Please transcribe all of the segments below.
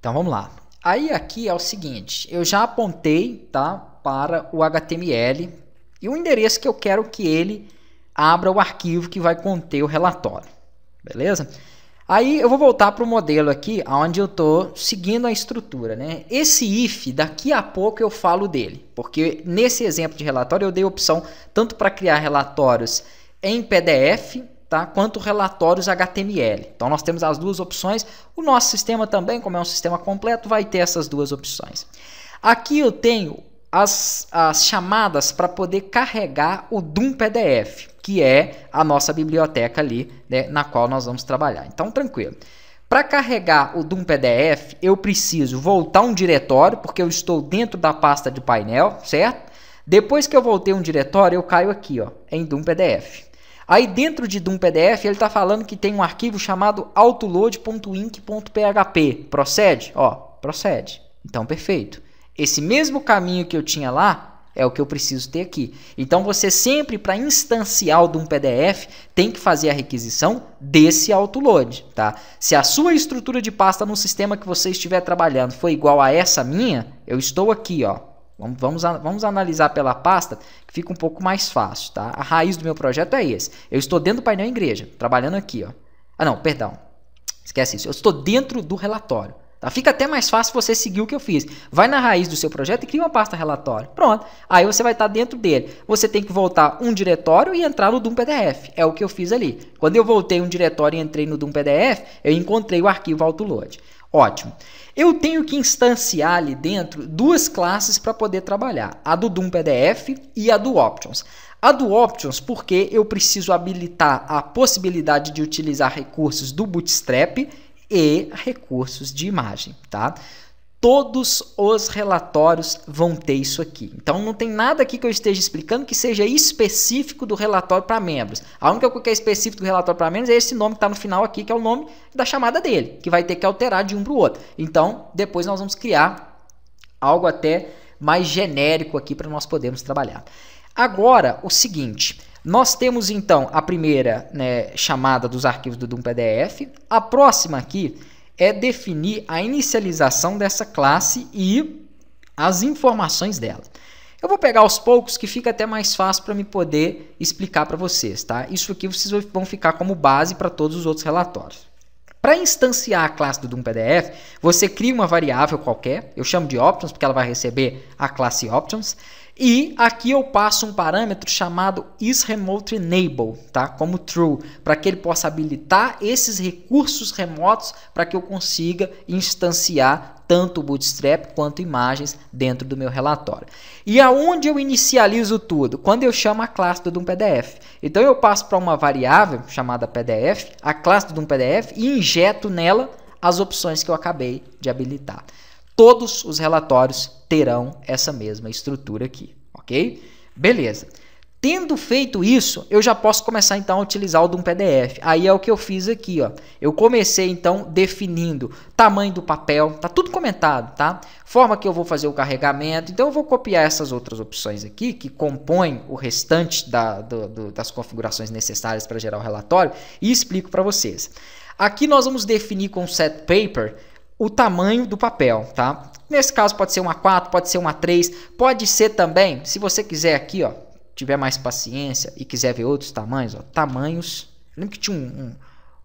Então vamos lá. Aí aqui é o seguinte, eu já apontei, tá, para o HTML e o endereço que eu quero que ele abra o arquivo que vai conter o relatório. Beleza? Aí eu vou voltar para o modelo aqui, onde eu estou seguindo a estrutura. Né? Esse if, daqui a pouco eu falo dele, porque nesse exemplo de relatório eu dei opção tanto para criar relatórios em PDF tá? quanto relatórios HTML. Então nós temos as duas opções. O nosso sistema também, como é um sistema completo, vai ter essas duas opções. Aqui eu tenho as, as chamadas para poder carregar o DOOM PDF, que é a nossa biblioteca ali né, na qual nós vamos trabalhar. Então tranquilo. Para carregar o DOOM PDF, eu preciso voltar um diretório, porque eu estou dentro da pasta de painel, certo? Depois que eu voltei um diretório, eu caio aqui ó, em DOOM PDF. Aí dentro de Doom PDF ele está falando que tem um arquivo chamado autoload.inc.php. Procede? Ó, procede. Então perfeito. Esse mesmo caminho que eu tinha lá é o que eu preciso ter aqui. Então você sempre para instanciar o Doom PDF tem que fazer a requisição desse autoload, tá? Se a sua estrutura de pasta no sistema que você estiver trabalhando for igual a essa minha, eu estou aqui, ó, Vamos, vamos, vamos analisar pela pasta, que fica um pouco mais fácil, tá? A raiz do meu projeto é esse. Eu estou dentro do painel igreja, trabalhando aqui, ó. Ah, não, perdão. Esquece isso. Eu estou dentro do relatório. Tá? Fica até mais fácil você seguir o que eu fiz. Vai na raiz do seu projeto e cria uma pasta relatório. Pronto. Aí você vai estar tá dentro dele. Você tem que voltar um diretório e entrar no Doom PDF. É o que eu fiz ali. Quando eu voltei um diretório e entrei no Doom PDF, eu encontrei o arquivo autoload. Ótimo. Eu tenho que instanciar ali dentro duas classes para poder trabalhar, a do Doom PDF e a do Options. A do Options, porque eu preciso habilitar a possibilidade de utilizar recursos do Bootstrap e recursos de imagem, tá? Todos os relatórios vão ter isso aqui. Então não tem nada aqui que eu esteja explicando que seja específico do relatório para membros. A única coisa que é específico do relatório para membros é esse nome que está no final aqui, que é o nome da chamada dele, que vai ter que alterar de um para o outro. Então depois nós vamos criar algo até mais genérico aqui para nós podermos trabalhar. Agora, o seguinte, nós temos então a primeira né, chamada dos arquivos do Doom PDF. A próxima aqui é definir a inicialização dessa classe e as informações dela. Eu vou pegar aos poucos que fica até mais fácil para me poder explicar para vocês, tá? Isso aqui vocês vão ficar como base para todos os outros relatórios. Para instanciar a classe do Doom PDF, você cria uma variável qualquer, eu chamo de options porque ela vai receber a classe options, e aqui eu passo um parâmetro chamado isRemoteEnable, tá? como true, para que ele possa habilitar esses recursos remotos para que eu consiga instanciar tanto o Bootstrap quanto imagens dentro do meu relatório. E aonde eu inicializo tudo? Quando eu chamo a classe do PDF. Então eu passo para uma variável chamada PDF, a classe do PDF e injeto nela as opções que eu acabei de habilitar. Todos os relatórios terão essa mesma estrutura aqui, ok? Beleza. Tendo feito isso, eu já posso começar então a utilizar o do PDF. Aí é o que eu fiz aqui, ó. Eu comecei então definindo tamanho do papel, tá tudo comentado, tá? Forma que eu vou fazer o carregamento. Então eu vou copiar essas outras opções aqui que compõem o restante da, do, do, das configurações necessárias para gerar o relatório e explico para vocês. Aqui nós vamos definir com set paper o tamanho do papel, tá? Nesse caso pode ser uma 4, pode ser uma 3, pode ser também, se você quiser aqui, ó, tiver mais paciência e quiser ver outros tamanhos, ó, tamanhos, lembro que tinha um,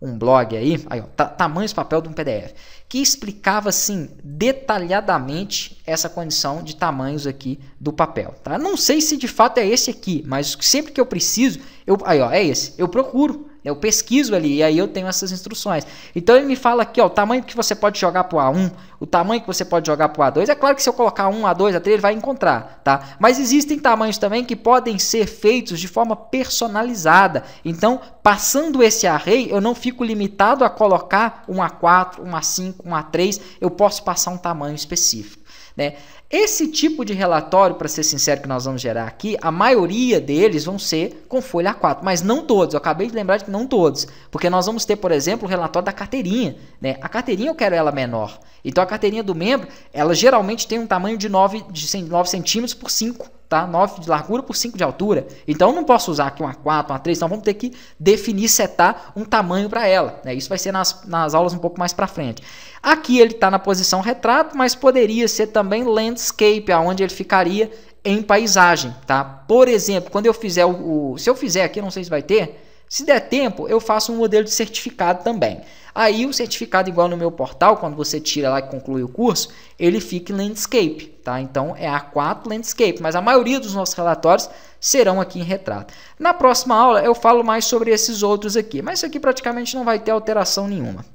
um, um blog aí, aí ó, tamanhos papel de um PDF, que explicava assim detalhadamente essa condição de tamanhos aqui do papel, tá? Não sei se de fato é esse aqui, mas sempre que eu preciso, eu, aí ó, é esse, eu procuro, eu pesquiso ali e aí eu tenho essas instruções. Então ele me fala aqui, ó, o tamanho que você pode jogar pro A1, o tamanho que você pode jogar pro A2. É claro que se eu colocar 1, A2, A3, ele vai encontrar, tá? Mas existem tamanhos também que podem ser feitos de forma personalizada. Então, passando esse array, eu não fico limitado a colocar um A4, um A5, um A3, eu posso passar um tamanho específico. Né? Esse tipo de relatório, para ser sincero, que nós vamos gerar aqui, a maioria deles vão ser com folha A4, mas não todos. Eu acabei de lembrar de que não todos, porque nós vamos ter, por exemplo, o relatório da carteirinha. Né? A carteirinha eu quero ela menor. Então a carteirinha do membro, ela geralmente tem um tamanho de 9, de 9 centímetros por 5 tá? 9 de largura por 5 de altura. Então eu não posso usar aqui uma 4, uma 3, então vamos ter que definir, setar um tamanho para ela. Né? Isso vai ser nas, nas aulas um pouco mais para frente. Aqui ele está na posição retrato, mas poderia ser também landscape, aonde ele ficaria em paisagem, tá? Por exemplo, quando eu fizer o, o se eu fizer aqui, não sei se vai ter, se der tempo, eu faço um modelo de certificado também. Aí o certificado, igual no meu portal, quando você tira lá e conclui o curso, ele fica em landscape, tá? Então é A4 landscape, mas a maioria dos nossos relatórios serão aqui em retrato. Na próxima aula eu falo mais sobre esses outros aqui, mas isso aqui praticamente não vai ter alteração nenhuma.